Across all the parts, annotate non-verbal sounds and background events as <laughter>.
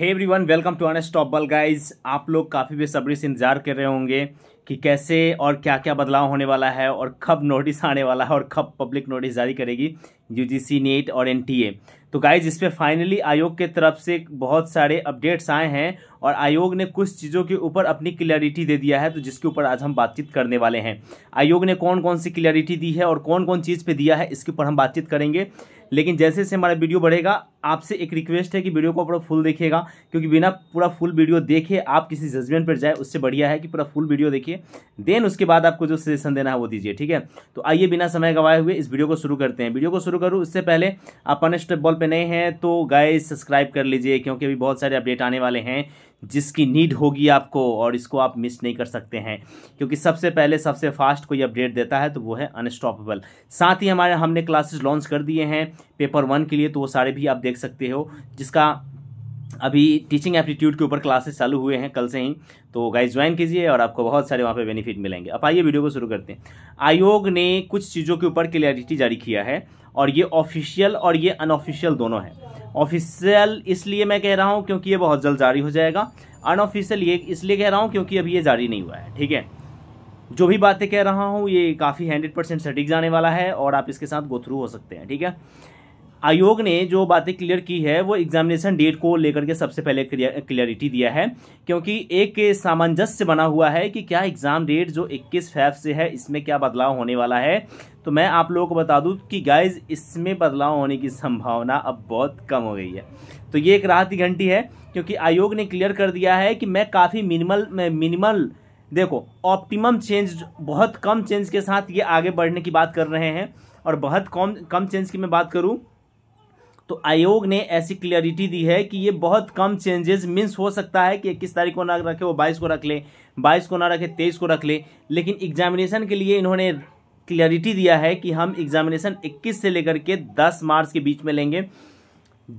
hey everyone welcome to unstoppable guys आप लोग काफ़ी बेसब्री से इंतज़ार कर रहे होंगे कि कैसे और क्या क्या बदलाव होने वाला है और कब नोटिस आने वाला है और कब पब्लिक नोटिस जारी करेगी यूजीसी नेट और एनटीए तो गाइज इस पर फाइनली आयोग के तरफ से बहुत सारे अपडेट्स आए हैं और आयोग ने कुछ चीज़ों के ऊपर अपनी क्लियरिटी दे दिया है तो जिसके ऊपर आज हम बातचीत करने वाले हैं आयोग ने कौन कौन सी क्लियरिटी दी है और कौन कौन चीज़ पर दिया है इसके ऊपर हम बातचीत करेंगे लेकिन जैसे जैसे हमारा वीडियो बढ़ेगा आपसे एक रिक्वेस्ट है कि वीडियो को पूरा फुल देखिएगा क्योंकि बिना पूरा फुल वीडियो देखे आप किसी जजमेंट पर जाए उससे बढ़िया है कि पूरा फुल वीडियो देखिए देन उसके बाद आपको जो सजेशन देना है वो दीजिए ठीक है तो आइए बिना समय गवाए हुए इस वीडियो को शुरू करते हैं वीडियो को शुरू करूँ उससे पहले आप अनस्टेप बॉल पर नए हैं तो गाय सब्सक्राइब कर लीजिए क्योंकि अभी बहुत सारे अपडेट आने वाले हैं जिसकी नीड होगी आपको और इसको आप मिस नहीं कर सकते हैं क्योंकि सबसे पहले सबसे फास्ट कोई अपडेट देता है तो वो है अनस्टॉपेबल साथ ही हमारे हमने क्लासेस लॉन्च कर दिए हैं पेपर वन के लिए तो वो सारे भी आप देख सकते हो जिसका अभी टीचिंग एप्टीट्यूड के ऊपर क्लासेस चालू हुए हैं कल से ही तो गाइज ज्वाइन कीजिए और आपको बहुत सारे वहाँ पे बेनिफिट मिलेंगे अब आइए वीडियो को शुरू करते हैं आयोग ने कुछ चीज़ों के ऊपर क्लियरिटी जारी किया है और ये ऑफिशियल और ये अनऑफिशियल दोनों हैं ऑफिशियल इसलिए मैं कह रहा हूँ क्योंकि ये बहुत जल्द जारी हो जाएगा अनऑफिशियल ये इसलिए कह रहा हूँ क्योंकि अभी ये जारी नहीं हुआ है ठीक है जो भी बातें कह रहा हूँ ये काफ़ी हंड्रेड परसेंट सटीक जाने वाला है और आप इसके साथ गो थ्रू हो सकते हैं ठीक है आयोग ने जो बातें क्लियर की है वो एग्जामिनेशन डेट को लेकर के सबसे पहले क्लियरिटी दिया है क्योंकि एक सामंजस्य बना हुआ है कि क्या एग्ज़ाम डेट जो 21 फैफ से है इसमें क्या बदलाव होने वाला है तो मैं आप लोगों को बता दूं कि गाइज इसमें बदलाव होने की संभावना अब बहुत कम हो गई है तो ये एक राहत की घंटी है क्योंकि आयोग ने क्लियर कर दिया है कि मैं काफ़ी मिनिमल मिनिमल देखो ऑप्टिमम चेंज बहुत कम चेंज के साथ ये आगे बढ़ने की बात कर रहे हैं और बहुत कम कम चेंज की मैं बात करूँ तो आयोग ने ऐसी क्लियरिटी दी है कि ये बहुत कम चेंजेस मीन्स हो सकता है कि इक्कीस तारीख को ना रखे वो बाईस को रख ले बाईस को ना रखे तेईस को रख ले लेकिन एग्जामिनेशन के लिए इन्होंने क्लियरिटी दिया है कि हम एग्जामिनेशन 21 से लेकर के 10 मार्च के बीच में लेंगे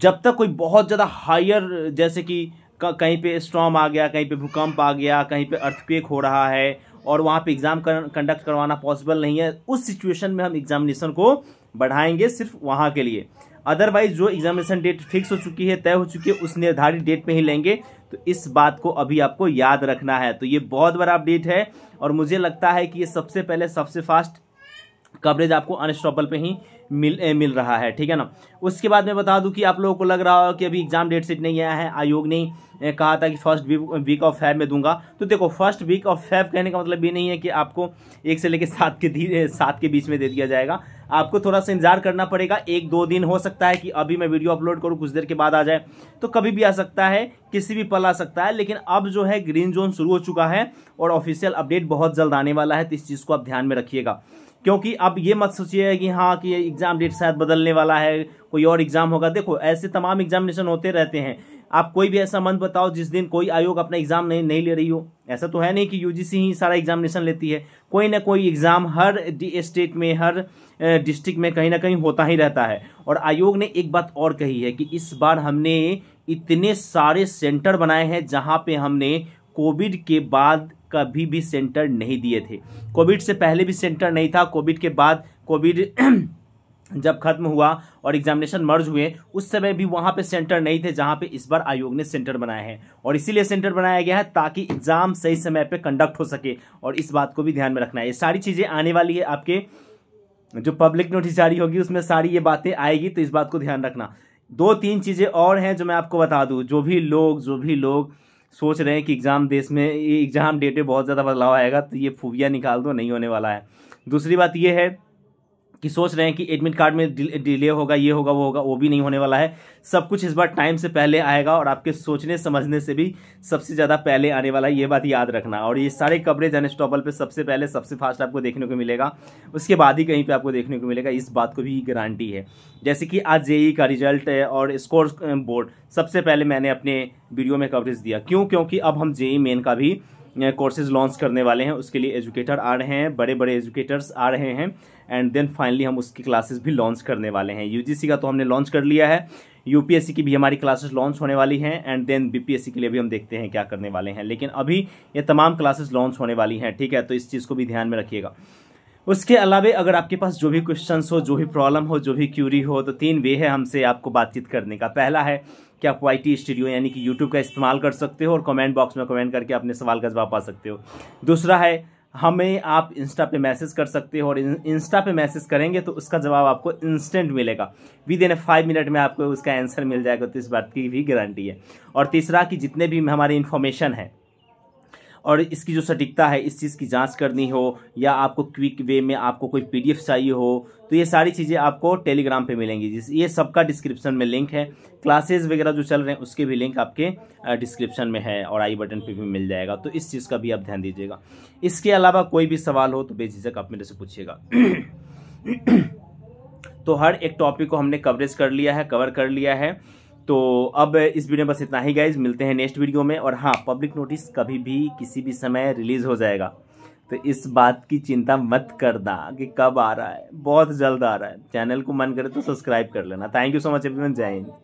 जब तक कोई बहुत ज़्यादा हायर जैसे कि कहीं पे स्ट्रॉम आ गया कहीं पे भूकंप आ गया कहीं पे अर्थक्वेक हो रहा है और वहाँ पे एग्ज़ाम कंडक्ट करवाना पॉसिबल नहीं है उस सिचुएशन में हम एग्जामिनेशन को बढ़ाएंगे सिर्फ वहाँ के लिए अदरवाइज जो एग्जामिनेशन डेट फिक्स हो चुकी है तय हो चुकी है उस निर्धारित डेट में ही लेंगे तो इस बात को अभी आपको याद रखना है तो ये बहुत बड़ा अपडेट है और मुझे लगता है कि ये सबसे पहले सबसे फास्ट कवरेज आपको अनस्टॉपल पे ही मिल ए, मिल रहा है ठीक है ना उसके बाद मैं बता दूं कि आप लोगों को लग रहा हो कि अभी एग्ज़ाम डेट सीट नहीं आया है आयोग ने कहा था कि फर्स्ट वीक ऑफ फैब में दूंगा तो देखो फर्स्ट वीक ऑफ फैब कहने का मतलब ये नहीं है कि आपको एक से लेकर सात के सात के बीच में दे दिया जाएगा आपको थोड़ा सा इंतजार करना पड़ेगा एक दो दिन हो सकता है कि अभी मैं वीडियो अपलोड करूँ कुछ देर के बाद आ जाए तो कभी भी आ सकता है किसी भी पल आ सकता है लेकिन अब जो है ग्रीन जोन शुरू हो चुका है और ऑफिशियल अपडेट बहुत जल्द आने वाला है तो इस चीज़ को आप ध्यान में रखिएगा क्योंकि अब ये मत सोचिए कि हाँ कि एग्ज़ाम डेट शायद बदलने वाला है कोई और एग्ज़ाम होगा देखो ऐसे तमाम एग्जामिनेशन होते रहते हैं आप कोई भी ऐसा मंथ बताओ जिस दिन कोई आयोग अपना एग्जाम नहीं नहीं ले रही हो ऐसा तो है नहीं कि यूजीसी ही सारा एग्जामिनेशन लेती है कोई ना कोई एग्जाम हर स्टेट में हर डिस्ट्रिक्ट में कहीं ना कहीं होता ही रहता है और आयोग ने एक बात और कही है कि इस बार हमने इतने सारे सेंटर बनाए हैं जहाँ पे हमने कोविड के बाद कभी भी सेंटर नहीं दिए थे कोविड से पहले भी सेंटर नहीं था कोविड के बाद कोविड <clears throat> जब खत्म हुआ और एग्जामिनेशन मर्ज हुए उस समय भी वहाँ पे सेंटर नहीं थे जहाँ पे इस बार आयोग ने सेंटर बनाए हैं और इसीलिए सेंटर बनाया गया है ताकि एग्जाम सही समय पे कंडक्ट हो सके और इस बात को भी ध्यान में रखना है ये सारी चीज़ें आने वाली है आपके जो पब्लिक नोटिस जारी होगी उसमें सारी ये बातें आएगी तो इस बात को ध्यान रखना दो तीन चीज़ें और हैं जो मैं आपको बता दूँ जो भी लोग जो भी लोग सोच रहे हैं कि एग्ज़ाम देश में एग्ज़ाम डेट में बहुत ज़्यादा बदलाव आएगा तो ये फूबिया निकाल दो नहीं होने वाला है दूसरी बात ये है कि सोच रहे हैं कि एडमिट कार्ड में डिले होगा ये होगा वो होगा वो भी नहीं होने वाला है सब कुछ इस बार टाइम से पहले आएगा और आपके सोचने समझने से भी सबसे ज़्यादा पहले आने वाला है ये बात याद रखना और ये सारे कवरेज अनस्टॉपल पर सबसे पहले सबसे फास्ट आपको देखने को मिलेगा उसके बाद ही कहीं पर आपको देखने को मिलेगा इस बात को भी गारंटी है जैसे कि आज जे का रिजल्ट और स्कोर बोर्ड सबसे पहले मैंने अपने वीडियो में कवरेज दिया क्यों क्योंकि अब हम जेई मेन का भी कोर्सेज लॉन्च करने वाले हैं उसके लिए एजुकेटर आ रहे हैं बड़े बड़े एजुकेटर्स आ रहे हैं एंड देन फाइनली हम उसकी क्लासेस भी लॉन्च करने वाले हैं यूजीसी का तो हमने लॉन्च कर लिया है यूपीएससी की भी हमारी क्लासेस लॉन्च होने वाली हैं एंड देन बीपीएससी के लिए भी हम देखते हैं क्या करने वाले हैं लेकिन अभी ये तमाम क्लासेस लॉन्च होने वाली हैं ठीक है तो इस चीज़ को भी ध्यान में रखिएगा उसके अलावा अगर आपके पास जो भी क्वेश्चन हो जो भी प्रॉब्लम हो जो भी क्यूरी हो तो तीन वे है हमसे आपको बातचीत करने का पहला है कि आप वाई टी स्टूडियो यानी कि यूट्यूब का इस्तेमाल कर सकते हो और कमेंट बॉक्स में कमेंट करके अपने सवाल का जवाब पा सकते हो दूसरा है हमें आप इंस्टा पे मैसेज कर सकते हो और इंस्टा पे मैसेज करेंगे तो उसका जवाब आपको इंस्टेंट मिलेगा within a five minute में आपको उसका आंसर मिल जाएगा तो इस बात की भी गारंटी है और तीसरा कि जितने भी हमारी इन्फॉर्मेशन है और इसकी जो सटीकता है इस चीज़ की जांच करनी हो या आपको क्विक वे में आपको कोई पीडीएफ चाहिए हो तो ये सारी चीज़ें आपको टेलीग्राम पे मिलेंगी जिस ये सबका डिस्क्रिप्शन में लिंक है क्लासेज वगैरह जो चल रहे हैं उसके भी लिंक आपके डिस्क्रिप्शन में है और आई बटन पे भी मिल जाएगा तो इस चीज़ का भी आप ध्यान दीजिएगा इसके अलावा कोई भी सवाल हो तो बेझिझक आप मेरे से पूछिएगा <clears throat> तो हर एक टॉपिक को हमने कवरेज कर लिया है कवर कर लिया है तो अब इस वीडियो में बस इतना ही गाइज मिलते हैं नेक्स्ट वीडियो में और हाँ पब्लिक नोटिस कभी भी किसी भी समय रिलीज़ हो जाएगा तो इस बात की चिंता मत करना कि कब आ रहा है बहुत जल्द आ रहा है चैनल को मन करे तो सब्सक्राइब कर लेना thank you so much everyone जय हिंद